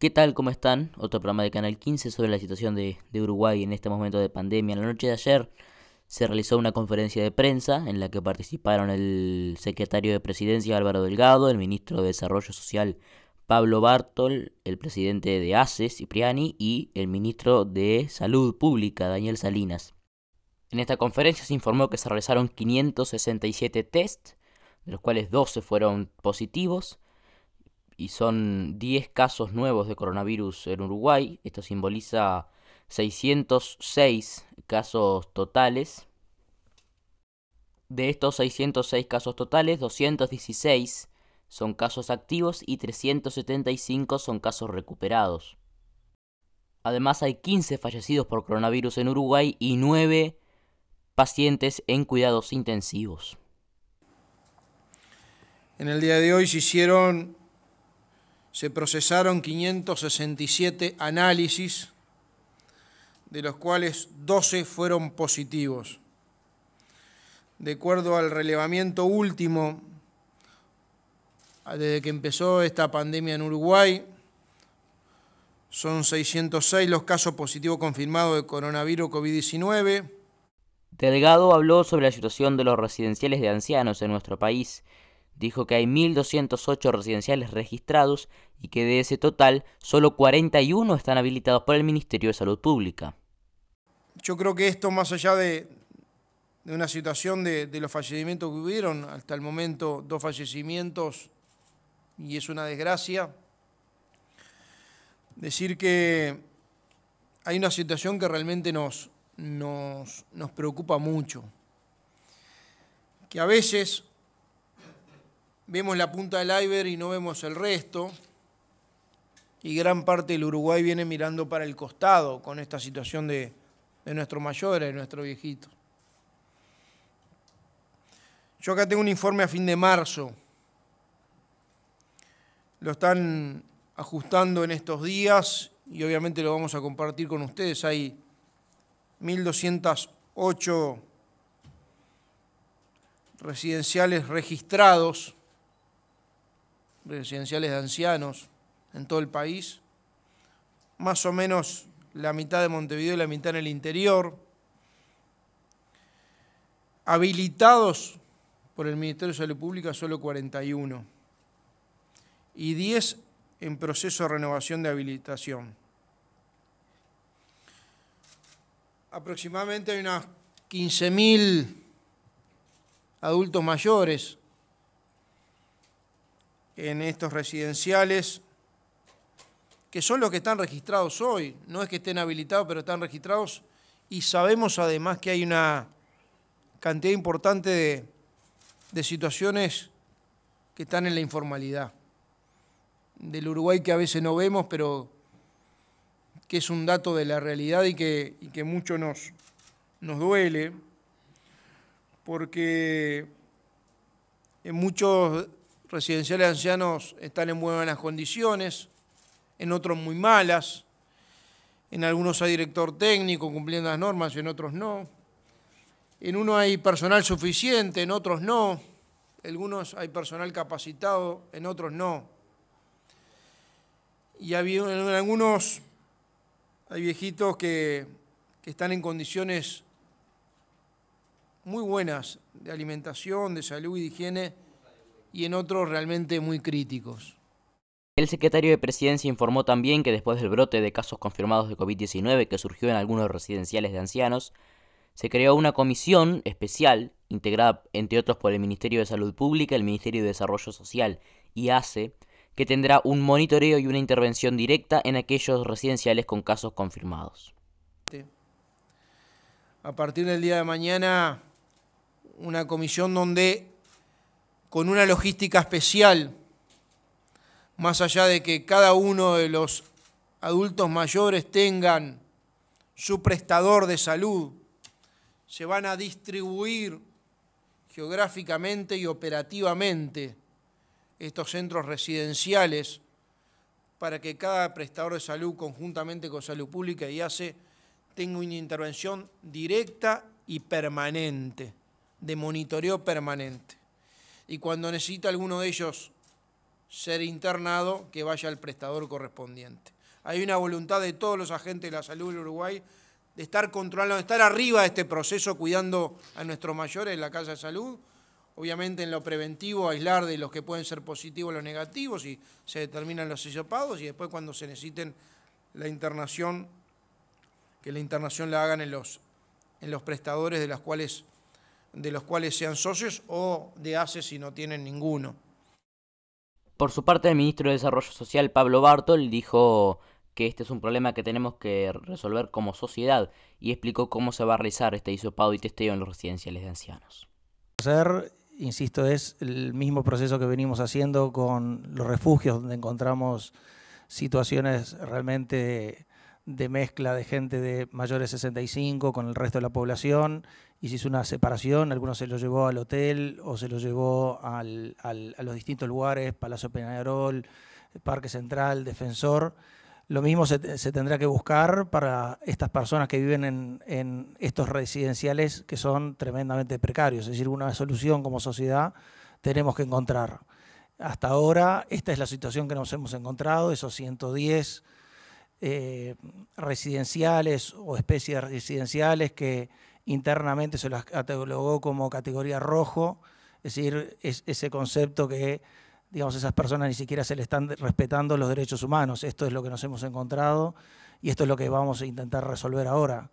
¿Qué tal? ¿Cómo están? Otro programa de Canal 15 sobre la situación de, Uruguay en este momento de pandemia. En la noche de ayer se realizó una conferencia de prensa en la que participaron el secretario de Presidencia Álvaro Delgado, el ministro de Desarrollo Social Pablo Bartol, el presidente de ACE Cipriani y el ministro de Salud Pública Daniel Salinas. En esta conferencia se informó que se realizaron 567 tests, de los cuales 12 fueron positivos y son 10 casos nuevos de coronavirus en Uruguay. Esto simboliza 606 casos totales. De estos 606 casos totales, 216 son casos activos y 375 son casos recuperados. Además hay 15 fallecidos por coronavirus en Uruguay y 9 pacientes en cuidados intensivos. En el día de hoy se hicieron se procesaron 567 análisis, de los cuales 12 fueron positivos. De acuerdo al relevamiento último, desde que empezó esta pandemia en Uruguay, son 606 los casos positivos confirmados de coronavirus COVID-19. Delgado habló sobre la situación de los residenciales de ancianos en nuestro país dijo que hay 1.208 residenciales registrados y que de ese total solo 41 están habilitados por el Ministerio de Salud Pública. Yo creo que esto, más allá de, una situación de, los fallecimientos que hubieron, hasta el momento dos fallecimientos y es una desgracia, decir que hay una situación que realmente nos, nos, nos preocupa mucho, que a veces vemos la punta del Iber y no vemos el resto. Y gran parte del Uruguay viene mirando para el costado con esta situación de, nuestro mayor, de nuestro viejito. Yo acá tengo un informe a fin de marzo. Lo están ajustando en estos días y obviamente lo vamos a compartir con ustedes. Hay 1.208 residenciales registrados residenciales de ancianos en todo el país, más o menos la mitad de Montevideo y la mitad en el interior, habilitados por el Ministerio de Salud Pública solo 41 y 10 en proceso de renovación de habilitación. Aproximadamente hay unas 15.000 adultos mayores en estos residenciales, que son los que están registrados hoy, no es que estén habilitados, pero están registrados, y sabemos además que hay una cantidad importante de, situaciones que están en la informalidad, del Uruguay que a veces no vemos, pero que es un dato de la realidad y que, que mucho nos, nos duele, porque en muchos residenciales ancianos están en buenas condiciones, en otros muy malas, en algunos hay director técnico cumpliendo las normas, y en otros no, en uno hay personal suficiente, en otros no, en algunos hay personal capacitado, en otros no. Y en algunos hay viejitos que, que están en condiciones muy buenas de alimentación, de salud y de higiene, y en otros realmente muy críticos. El secretario de Presidencia informó también que después del brote de casos confirmados de COVID-19 que surgió en algunos residenciales de ancianos, se creó una comisión especial, integrada entre otros por el Ministerio de Salud Pública, el Ministerio de Desarrollo Social y ACE, que tendrá un monitoreo y una intervención directa en aquellos residenciales con casos confirmados. A partir del día de mañana, una comisión donde con una logística especial, más allá de que cada uno de los adultos mayores tengan su prestador de salud, se van a distribuir geográficamente y operativamente estos centros residenciales para que cada prestador de salud, conjuntamente con salud pública y ACE, tenga una intervención directa y permanente, de monitoreo permanente y cuando necesita alguno de ellos ser internado, que vaya al prestador correspondiente. Hay una voluntad de todos los agentes de la salud del Uruguay de estar controlando, de estar arriba de este proceso, cuidando a nuestros mayores en la Casa de Salud, obviamente en lo preventivo, aislar de los que pueden ser positivos los negativos y se determinan los hisopados, y después cuando se necesiten la internación, que la internación la hagan en los, en los prestadores de las cuales de los cuales sean socios o de ACE si no tienen ninguno. Por su parte, el ministro de Desarrollo Social, Pablo Bartol, dijo que este es un problema que tenemos que resolver como sociedad y explicó cómo se va a realizar este isopado y testeo en los residenciales de ancianos. Hacer, insisto, es el mismo proceso que venimos haciendo con los refugios donde encontramos situaciones realmente de mezcla de gente de mayores 65 con el resto de la población y si es una separación, algunos se lo llevó al hotel o se lo llevó al, a los distintos lugares, Palacio Peñarol, Parque Central, Defensor. Lo mismo se, tendrá que buscar para estas personas que viven en, en estos residenciales que son tremendamente precarios, es decir, una solución como sociedad tenemos que encontrar. Hasta ahora, esta es la situación que nos hemos encontrado, esos 110 eh, residenciales o especies residenciales que internamente se las catalogó como categoría rojo, es decir, ese concepto que digamos, esas personas ni siquiera se le están respetando los derechos humanos. Esto es lo que nos hemos encontrado y esto es lo que vamos a intentar resolver ahora.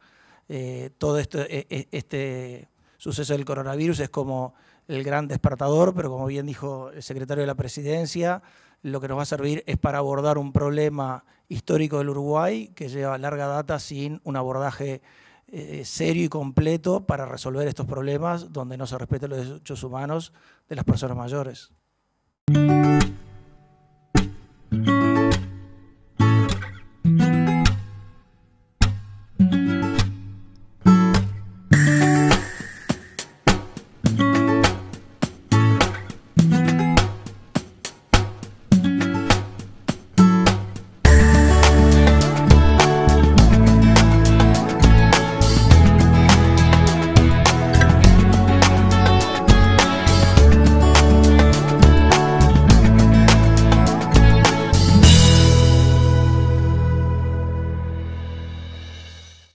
Eh, todo esto, e, e, este suceso del coronavirus es como el gran despertador, pero como bien dijo el secretario de la presidencia, lo que nos va a servir es para abordar un problema histórico del Uruguay que lleva larga data sin un abordaje eh, serio y completo para resolver estos problemas donde no se respeten los derechos humanos de las personas mayores.